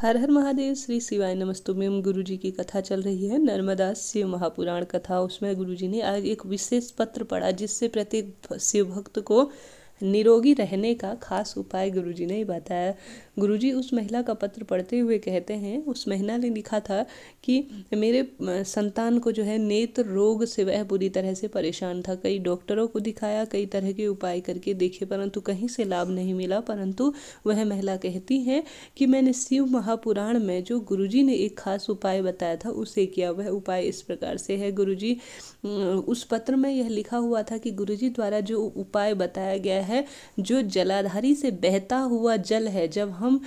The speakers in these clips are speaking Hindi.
हर हर महादेव श्री शिवाय में गुरु जी की कथा चल रही है नर्मदा शिव महापुराण कथा उसमें गुरु जी ने आज एक विशेष पत्र पढ़ा जिससे प्रत्येक शिव भक्त को निरोगी रहने का खास उपाय गुरुजी ने बताया गुरुजी उस महिला का पत्र पढ़ते हुए कहते हैं उस महिला ने लिखा था कि मेरे संतान को जो है नेत्र रोग से वह बुरी तरह से परेशान था कई डॉक्टरों को दिखाया कई तरह के उपाय करके देखे परंतु कहीं से लाभ नहीं मिला परंतु वह महिला कहती है कि मैंने शिव महापुराण में जो गुरु ने एक खास उपाय बताया था उसे किया वह उपाय इस प्रकार से है गुरु उस पत्र में यह लिखा हुआ था कि गुरु द्वारा जो उपाय बताया गया है है जो जलाधारी से बहता हुआ जल है जब हम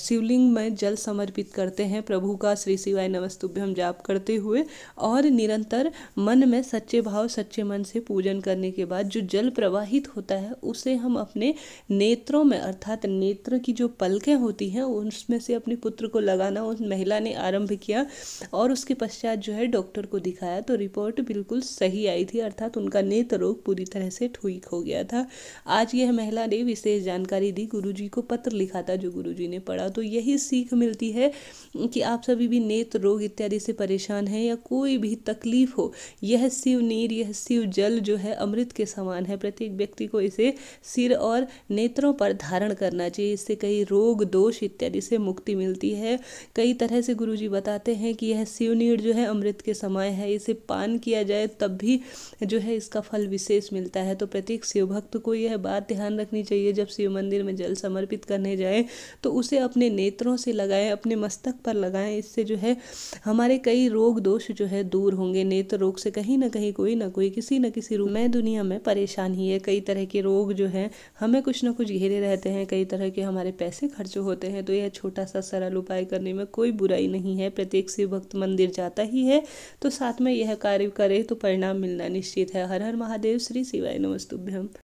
शिवलिंग में जल समर्पित करते हैं प्रभु का श्री शिवाय नमस्तुभ्य हम जाप करते हुए और निरंतर मन में सच्चे भाव सच्चे मन से पूजन करने के बाद जो जल प्रवाहित होता है उसे हम अपने नेत्रों में अर्थात नेत्र की जो पलकें होती हैं उसमें से अपने पुत्र को लगाना उस महिला ने आरंभ किया और उसके पश्चात जो है डॉक्टर को दिखाया तो रिपोर्ट बिल्कुल सही आई थी अर्थात उनका नेत्र रोग पूरी तरह से ठीक हो गया था आज यह महिला ने विशेष जानकारी दी गुरुजी को पत्र लिखा था जो गुरुजी ने पढ़ा तो यही सीख मिलती है कि आप सभी भी नेत्र रोग इत्यादि से परेशान हैं या कोई भी तकलीफ हो यह शिव नीर यह शिव जल जो है अमृत के समान है प्रत्येक व्यक्ति को इसे सिर और नेत्रों पर धारण करना चाहिए इससे कई रोग दोष इत्यादि से मुक्ति मिलती है कई तरह से गुरु जी बताते हैं कि यह शिवनीर जो है अमृत के समय है इसे पान किया जाए तब भी जो है इसका फल विशेष मिलता है तो प्रत्येक शिव भक्त को यह बात ध्यान रखनी चाहिए जब शिव मंदिर में जल समर्पित करने जाएं तो उसे अपने नेत्रों से लगाएं अपने मस्तक पर लगाएं इससे जो है हमारे कई रोग दोष जो है दूर होंगे नेत्र रोग से कहीं ना कहीं कोई ना कोई किसी न किसी रूप में दुनिया में परेशान ही है कई तरह के रोग जो हैं हमें कुछ ना कुछ घेरे रहते हैं कई तरह के हमारे पैसे खर्च होते हैं तो यह छोटा सा सरल उपाय करने में कोई बुराई नहीं है प्रत्येक शिव भक्त मंदिर जाता ही है तो साथ में यह कार्य करे तो परिणाम मिलना निश्चित है हर हर महादेव श्री शिवाय नमस्तुभ्यम